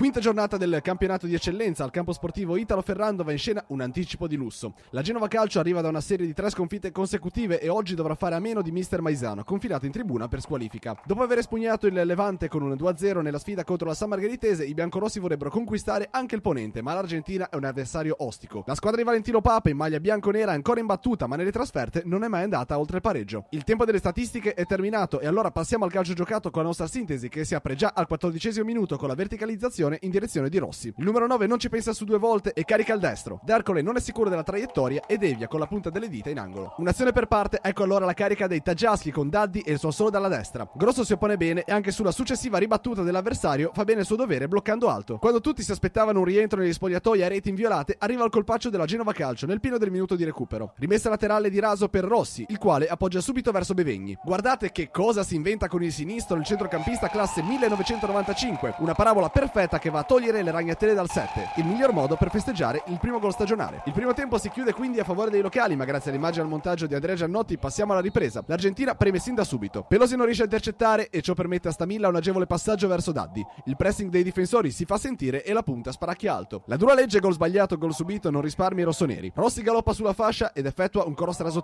Quinta giornata del campionato di eccellenza al campo sportivo Italo Ferrando va in scena un anticipo di lusso. La Genova Calcio arriva da una serie di tre sconfitte consecutive e oggi dovrà fare a meno di mister Maisano, confinato in tribuna per squalifica. Dopo aver espugnato il Levante con un 2-0 nella sfida contro la San Margheritese, i biancorossi vorrebbero conquistare anche il ponente, ma l'Argentina è un avversario ostico. La squadra di Valentino Papa in maglia bianconera è ancora imbattuta, ma nelle trasferte non è mai andata oltre il pareggio. Il tempo delle statistiche è terminato e allora passiamo al calcio giocato con la nostra sintesi che si apre già al 14 minuto con la verticalizzazione posizione in direzione di Rossi. Il numero 9 non ci pensa su due volte e carica al destro. D'Arcole non è sicuro della traiettoria e devia con la punta delle dita in angolo. Un'azione per parte, ecco allora la carica dei Tajaschi con Daddy e il suo solo dalla destra. Grosso si oppone bene e anche sulla successiva ribattuta dell'avversario fa bene il suo dovere bloccando alto. Quando tutti si aspettavano un rientro negli spogliatoi a reti inviolate, arriva il colpaccio della Genova Calcio nel pieno del minuto di recupero. Rimessa laterale di raso per Rossi, il quale appoggia subito verso Bevegni. Guardate che cosa si inventa con il sinistro il centrocampista classe 1995, una parabola perfetta che va a togliere le ragnatele dal 7, il miglior modo per festeggiare il primo gol stagionale. Il primo tempo si chiude quindi a favore dei locali, ma grazie all'immagine e al montaggio di Andrea Giannotti passiamo alla ripresa. L'Argentina preme sin da subito. Pelosi non riesce a intercettare e ciò permette a Stamilla un agevole passaggio verso Daddi. Il pressing dei difensori si fa sentire e la punta sparacchia alto. La dura legge gol sbagliato, gol subito non risparmia i rossoneri. Rossi galoppa sulla fascia ed effettua un cross raso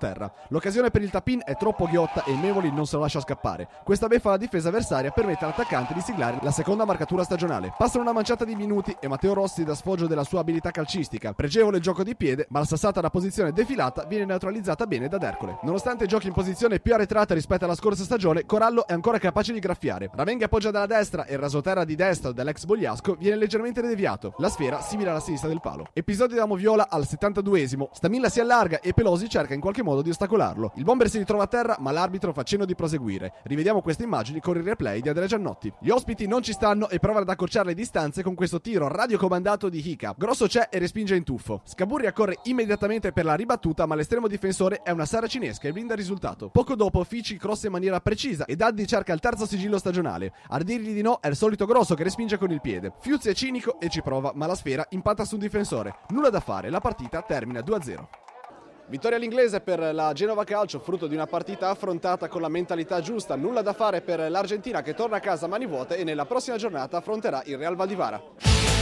L'occasione per il tapin è troppo ghiotta e Mevoli non se lo lascia scappare. Questa beffa alla difesa avversaria permette all'attaccante di siglare la seconda marcatura stagionale. Passano un una manciata di minuti e Matteo Rossi da sfoggio della sua abilità calcistica. Pregevole gioco di piede, ma la sassata da posizione defilata viene neutralizzata bene da Dercole. Nonostante giochi in posizione più arretrata rispetto alla scorsa stagione, Corallo è ancora capace di graffiare. Ramenga appoggia dalla destra e il rasoterra di destra dell'ex Bogliasco viene leggermente deviato. La sfera simile alla sinistra del palo. Episodio da Moviola al 72esimo. Stamilla si allarga e Pelosi cerca in qualche modo di ostacolarlo. Il bomber si ritrova a terra, ma l'arbitro fa cenno di proseguire. Rivediamo queste immagini con il replay di Andrea Giannotti. Gli ospiti non ci stanno e provano ad accorciare le distanze distanze con questo tiro radiocomandato di Hika. Grosso c'è e respinge in tuffo. Scaburri accorre immediatamente per la ribattuta, ma l'estremo difensore è una saracinesca e blinda il risultato. Poco dopo Fici cross in maniera precisa e Daddy cerca il terzo sigillo stagionale. A dirgli di no è il solito Grosso che respinge con il piede. Fiuzzi è cinico e ci prova, ma la sfera impatta su un difensore. Nulla da fare, la partita termina 2-0. Vittoria all'inglese per la Genova Calcio, frutto di una partita affrontata con la mentalità giusta, nulla da fare per l'Argentina che torna a casa mani vuote e nella prossima giornata affronterà il Real Valdivara.